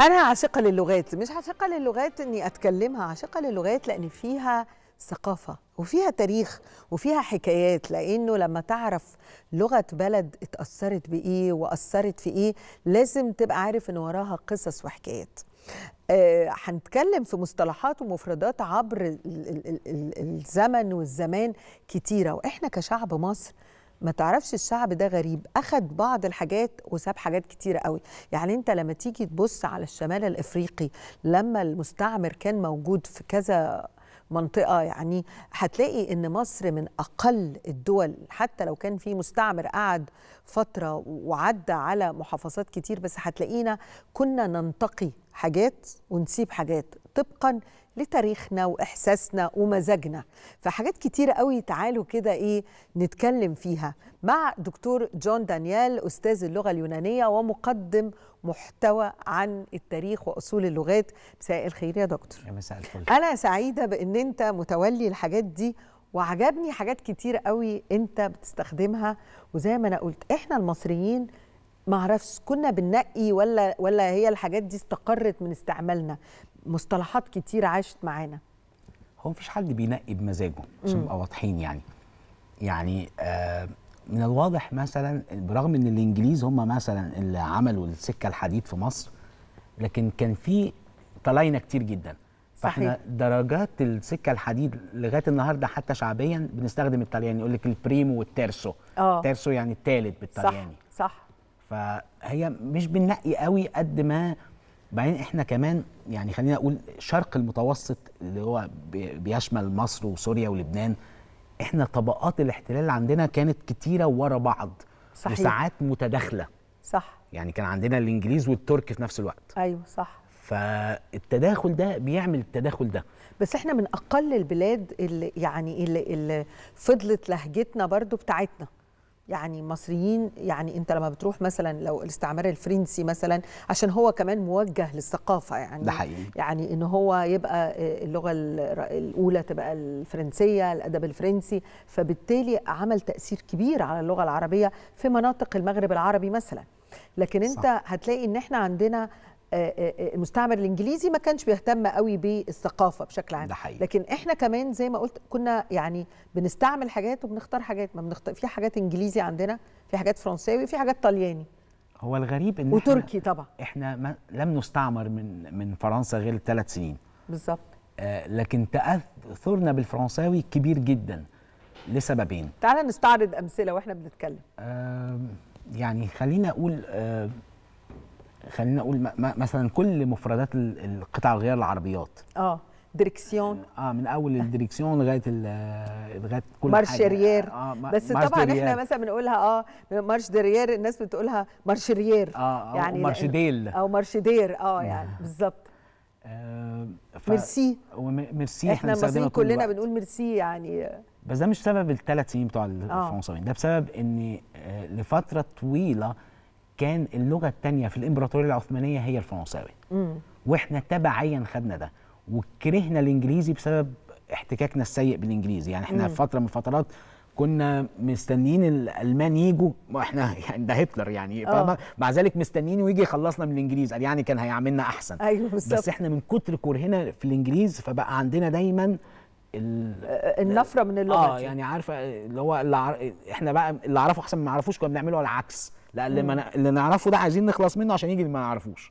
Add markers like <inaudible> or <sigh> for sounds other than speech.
أنا عاشقة للغات مش عاشقة للغات إني أتكلمها عاشقة للغات لأن فيها ثقافة وفيها تاريخ وفيها حكايات لأنه لما تعرف لغة بلد اتأثرت بإيه وأثرت في إيه لازم تبقى عارف إن وراها قصص وحكايات آه، هنتكلم آه في مصطلحات ومفردات عبر الزمن والزمان كتيرة وإحنا كشعب مصر ما تعرفش الشعب ده غريب اخد بعض الحاجات وساب حاجات كتيرة قوي يعني انت لما تيجي تبص على الشمال الافريقي لما المستعمر كان موجود في كذا منطقه يعني هتلاقي ان مصر من اقل الدول حتى لو كان في مستعمر قعد فتره وعدى على محافظات كتير بس هتلاقينا كنا ننتقي حاجات ونسيب حاجات طبقا لتاريخنا واحساسنا ومزاجنا فحاجات كتيره قوي تعالوا كده ايه نتكلم فيها مع دكتور جون دانيال استاذ اللغه اليونانيه ومقدم محتوى عن التاريخ واصول اللغات مساء الخير يا دكتور يا مساء الفل انا سعيده بان انت متولي الحاجات دي وعجبني حاجات كتير قوي انت بتستخدمها وزي ما انا قلت احنا المصريين ما اعرفش كنا بننقي ولا ولا هي الحاجات دي استقرت من استعمالنا مصطلحات كتير عاشت معانا هو مفيش حد بينقي بمزاجه عشان نبقى واضحين يعني يعني آه من الواضح مثلا برغم ان الانجليز هم مثلا اللي عملوا السكه الحديد في مصر لكن كان في طلاينه كتير جدا فاحنا صحيح. درجات السكه الحديد لغايه النهارده حتى شعبيا بنستخدم الطلياني يقول لك البريمو والتيرسو اه يعني الثالث بالطلياني صح صح فهي مش بننقي قوي قد ما بعدين احنا كمان يعني خلينا اقول شرق المتوسط اللي هو بيشمل مصر وسوريا ولبنان احنا طبقات الاحتلال عندنا كانت كتيره ورا بعض صحيح. وساعات متداخله صح يعني كان عندنا الانجليز والترك في نفس الوقت ايوه صح فالتداخل ده بيعمل التداخل ده بس احنا من اقل البلاد اللي يعني اللي, اللي فضلت لهجتنا برضو بتاعتنا يعني مصريين يعني انت لما بتروح مثلا لو الاستعمار الفرنسي مثلا عشان هو كمان موجه للثقافه يعني ده حقيقي. يعني ان هو يبقى آه، اللغه الاولى تبقى الفرنسيه الادب الفرنسي فبالتالي عمل تاثير كبير على اللغه العربيه في مناطق المغرب العربي مثلا لكن انت صح. هتلاقي ان احنا عندنا المستعمر الانجليزي ما كانش بيهتم قوي بالثقافه بشكل عام ده حقيقي. لكن احنا كمان زي ما قلت كنا يعني بنستعمل حاجات وبنختار حاجات ما بنختار في حاجات انجليزي عندنا في حاجات فرنساوي في حاجات طلياني هو الغريب ان وتركي احنا طبعا احنا ما لم نستعمر من من فرنسا غير ثلاث سنين بالظبط آه لكن تاثرنا بالفرنساوي كبير جدا لسببين تعال نستعرض امثله واحنا بنتكلم آه يعني خلينا اقول آه خلينا نقول مثلا كل مفردات القطع الغيار العربيات اه دريكسيون اه من اول الدريكسيون لغايه لغايه كل مارش حاجه ريير آه بس مارش طبعا ريير. احنا مثلا بنقولها اه مارش ديريير الناس بتقولها مارش ريير اه, آه يعني مارش ديل او مارش دير آه،, اه يعني بالظبط آه ميرسي ميرسي احنا المصريين كلنا بنقول ميرسي يعني بس ده مش سبب الثلاث سنين بتوع آه. الفرنساويين آه. ده بسبب ان آه، لفتره طويله كان اللغه الثانيه في الامبراطوريه العثمانيه هي الفرنساوي واحنا تبعيا خدنا ده وكرهنا الانجليزي بسبب احتكاكنا السيء بالانجليزي يعني احنا في فتره من الفترات كنا مستنيين الالمان يجوا احنا <laughs> يعني ده هتلر يعني آه. مع ذلك مستنيين ويجي يخلصنا من الانجليز قال يعني كان هيعملنا احسن ايوه بالظبط بس احنا من كتر كرهنا في الانجليز فبقى عندنا دايما آه، النفره من اللغه اه يعني عارفه اللي هو اللي احنا بقى اللي اعرفه احسن ما اعرفوش كنا بنعمله على العكس لا اللي, ما اللي نعرفه ده عايزين نخلص منه عشان يجي اللي ما نعرفوش